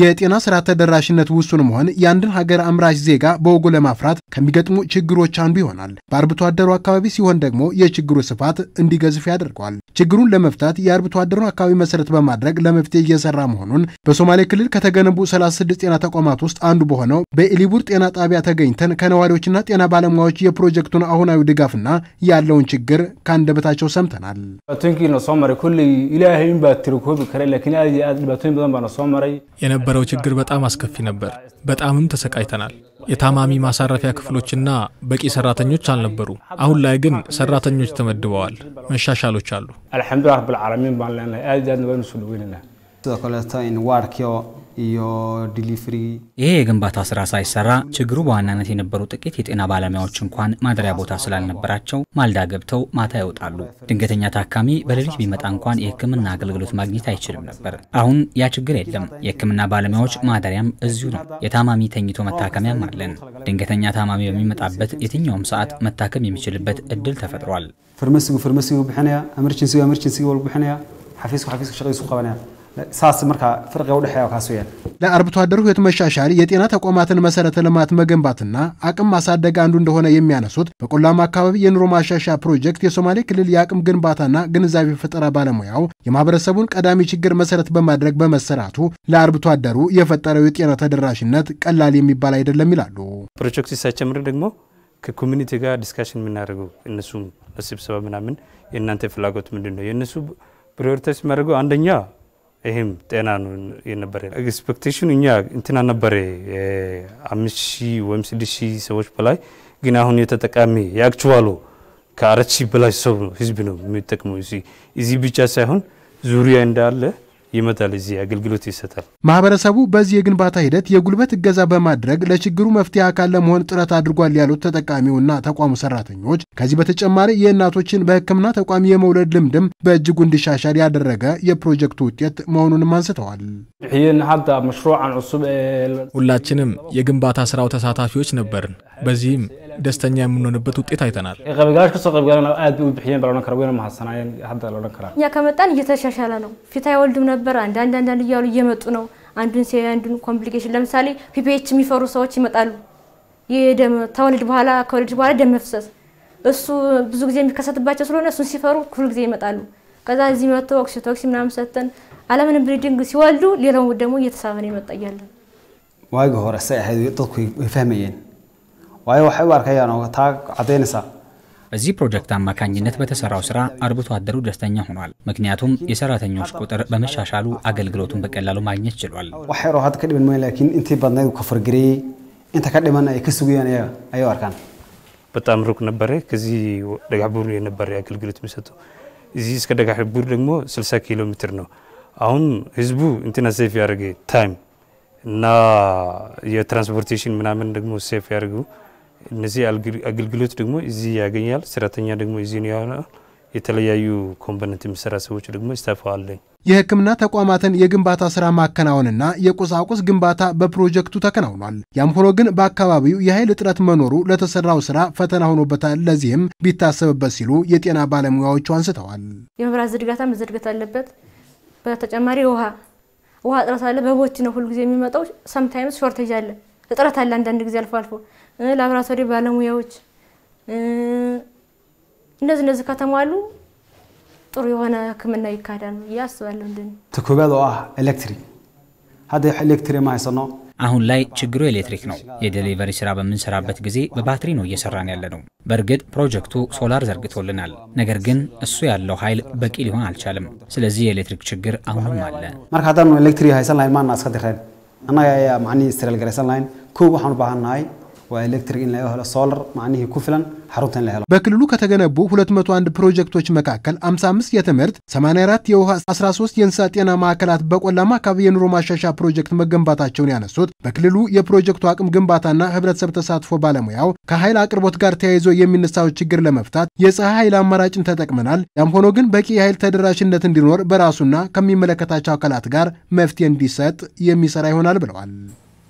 የጤና ስራ ተደራሽነት ውሱን መሆን የአንድን ሀገር አምራች ዜጋ በወጉ ለማፍራት ከሚገጥሙ ችግሮች አንዱ ይሆናል። በአርብቶ አደሩ አካባቢ ሲሆን ደግሞ የችግሩ ስፋት እንዲገዝፍ ያደርገዋል። ችግሩን ለመፍታት የአርብቶ አደሩ አካባቢ መሰረት በማድረግ ለመፍትሄ እየሰራ መሆኑን በሶማሌ ክልል ከተገነቡ 36 ጤና ተቋማት ውስጥ አንዱ በሆነው በኢሊቡር ጤና ጣቢያ ተገኝተን ከነዋሪዎችና ጤና ባለሙያዎች የፕሮጀክቱን አሁናዊ ድጋፍና ያለውን ችግር ከአንደበታቸው ሰምተናል። የነበረው የነበረው ችግር በጣም አስከፊ ነበር። በጣምም ተሰቃይተናል። የታማሚ ማሳረፊያ ክፍሎችና በቂ ሰራተኞች አልነበሩ። አሁን ላይ ግን ሰራተኞች ተመድበዋል። መሻሻሎች አሉ። አልሐምዱሊላህ ረብል ዓለሚን ይሄ የግንባታ ስራ ሳይሰራ ችግሩ በዋናነት የነበሩ ጥቂት የጤና ባለሙያዎች እንኳን ማደሪያ ቦታ ስላልነበራቸው ማልዳ ገብተው ማታ ይወጣሉ። ድንገተኛ ታካሚ በሌሊት ቢመጣ እንኳን የሕክምና አገልግሎት ማግኘት አይችልም ነበር። አሁን ያ ችግር የለም። የሕክምና ባለሙያዎች ማደሪያም እዚሁ ነው። የታማሚ ተኝቶ መታከሚያም አለን። ድንገተኛ ታማሚ በሚመጣበት የትኛውም ሰዓት መታከም የሚችልበት እድል ተፈጥሯል። ፍርምስ ፍርምስ ብሕንያ ኤመርጀንሲ ኤመርጀንሲ ወልብሕንያ ሓፊስኩ ሓፊስኩ ሸቂሱ ቀበንያ ሳስ ምርካ መርካ ፍርቀው ካሱ ካሱየን ለአርብቶ አደሩ ሕይወት መሻሻል የጤና ተቋማትን መሰረተ ልማት መገንባትና አቅም ማሳደግ አንዱ እንደሆነ የሚያነሱት በቆላማ አካባቢ የኑሮ ማሻሻያ ፕሮጀክት የሶማሌ ክልል የአቅም ግንባታና ግንዛቤ ፈጠራ ባለሙያው የማህበረሰቡን ቀዳሚ ችግር መሰረት በማድረግ በመሰራቱ ለአርብቶ አደሩ የፈጠረው የጤና ተደራሽነት ቀላል የሚባል አይደለም ይላሉ። ፕሮጀክቱ ሲያጨምር ደግሞ ከኮሚኒቲ ጋር ዲስካሽን የምናደርገው እነሱም በስብሰባ ምናምን የእናንተ ፍላጎት ምንድን ነው? የእነሱ ፕሪዮሪታይዝ የሚያደርገው አንደኛ ይህም ጤና ነው የነበረ ኤክስፔክቴሽን እኛ እንትና ነበረ አምስት ሺህ ወይም ስድስት ሺህ ሰዎች በላይ ግን አሁን የተጠቃሚ የአክቹዋሉ ከአረት ሺህ በላይ ሰው ህዝብ ነው የሚጠቅመው እዚህ ብቻ ሳይሆን ዙሪያ እንዳለ ይመጣል፣ እዚህ አገልግሎት ይሰጣል። ማህበረሰቡ በዚህ የግንባታ ሂደት የጉልበት እገዛ በማድረግ ለችግሩ መፍትሄ አካል ለመሆን ጥረት አድርጓል ያሉት ተጠቃሚውና ተቋሙ ሰራተኞች፣ ከዚህ በተጨማሪ የእናቶችን በሕክምና ተቋም የመውለድ ልምድም በእጅጉ እንዲሻሻል ያደረገ የፕሮጀክቱ ውጤት መሆኑንም አንስተዋል። ሁላችንም የግንባታ ስራው ተሳታፊዎች ነበርን። በዚህም ደስተኛ የምንሆንበት ውጤት አይተናል። እኛ ከመጣን እየተሻሻለ ነው። ፊት አይወልድም ነበር። አንዳንድ አንዳንድ እያሉ እየመጡ ነው። አንዱን ሲ አንዱን ኮምፕሊኬሽን ለምሳሌ ፒፒኤች የሚፈሩ ሰዎች ይመጣሉ። የደም ተወልድ በኋላ ከወልድ በኋላ ደም መፍሰስ እሱ ብዙ ጊዜ የሚከሰትባቸው ስለሆነ እሱን ሲፈሩ ሁል ጊዜ ይመጣሉ። ከዛ እዚህ መጥቶ ኦክሲቶክሲ ምናምን ሰጥተን አለምን ብሪዲንግ ሲወልዱ ሌላው ደግሞ እየተሳበን ይመጣ እያለን ዋጋ ሆረ ሰ dadku way fahmayeen ዋይ waxay ዋርከያ ነው ታ cadaynaysaa በዚህ ፕሮጀክት አማካኝነት በተሰራው ስራ አርብቶ አደሩ ደስተኛ ሆኗል። ምክንያቱም የሰራተኞች ቁጥር በመሻሻሉ አገልግሎቱን በቀላሉ ማግኘት ችሏል። በጣም ሩቅ ነበረ። ከዚህ ደጋቡር የነበረ አገልግሎት የሚሰጠው እዚህ እስከ ደጋቡር ደግሞ 60 ኪሎ ሜትር ነው። አሁን ህዝቡ እንትና ሴፍ ያደርገ ታይም እና የትራንስፖርቴሽን ምናምን ደግሞ ሴፍ ያደርገው እነዚህ አገልግሎት ደግሞ እዚህ ያገኛል። ሰራተኛ ደግሞ እዚህ ነው የሆነ የተለያዩ ኮምፖነንት የሚሰራ ሰዎች ደግሞ ይስተፋዋለኝ። የሕክምና ተቋማትን የግንባታ ስራ ማከናወንና የቁሳቁስ ግንባታ በፕሮጀክቱ ተከናውኗል። ያም ሆኖ ግን በአካባቢው የኃይል እጥረት መኖሩ ለተሰራው ስራ ፈተና ሆኖበታል። ለዚህም ቢታሰብበት ሲሉ የጤና ባለሙያዎቹ አንስተዋል። የመብራት ዝርጋታ መዘርገት አለበት። በተጨማሪ ውሃ ውሃ እጥረት አለ። በቦቲ ነው ሁልጊዜ የሚመጣው። ሰምታይምስ ሾርቴጅ አለ። እጥረት አለ። አንዳንድ ጊዜ አልፎ አልፎ ላብራቶሪ ባለሙያዎች እነዚህ እነዚህ ከተሟሉ ጥሩ የሆነ ሕክምና ይካሄዳል ብዬ አስባለሁ። እንደኔ ትኩበዶ አ ኤሌክትሪ ሀደ ኤሌክትሪ ማይሰኖ አሁን ላይ ችግሩ ኤሌክትሪክ ነው። የዴሊቨሪ ስራ በምንሰራበት ጊዜ በባትሪ ነው እየሰራን ያለ ነው። በእርግጥ ፕሮጀክቱ ሶላር ዘርግቶልናል። ነገር ግን እሱ ያለው ኃይል በቂ ሊሆን አልቻለም። ስለዚህ የኤሌክትሪክ ችግር አሁንም አለ። ማርካታኑ ኤሌክትሪ ሀይሰን ላይ ማን አስከተኸል annaga ayaa macnihii israel garaysan lahayn kow waxaan u baahan nahay ኤሌክትሪክ ኢን ሶላር ማኒ ኩፍለን ሐሩተን ላይሆለ በክልሉ ከተገነቡ 201 ፕሮጀክቶች መካከል 55 የትምህርት፣ 84 የውሃ፣ 13 የእንስሳት ጤና ማዕከላት በቆላማ አካባቢ የኑሮ ማሻሻ ፕሮጀክት መገንባታቸውን ያነሱት በክልሉ የፕሮጀክቱ አቅም ግንባታና ህብረተሰብ ተሳትፎ ባለሙያው ከኃይል አቅርቦት ጋር ተያይዞ የሚነሳው ችግር ለመፍታት የፀሐይ ኃይል አማራጭን ተጠቅመናል። ያም ሆኖ ግን በቂ የኃይል ተደራሽነት እንዲኖር በራሱና ከሚመለከታቸው አካላት ጋር መፍትሄ እንዲሰጥ የሚሰራ ይሆናል ብለዋል።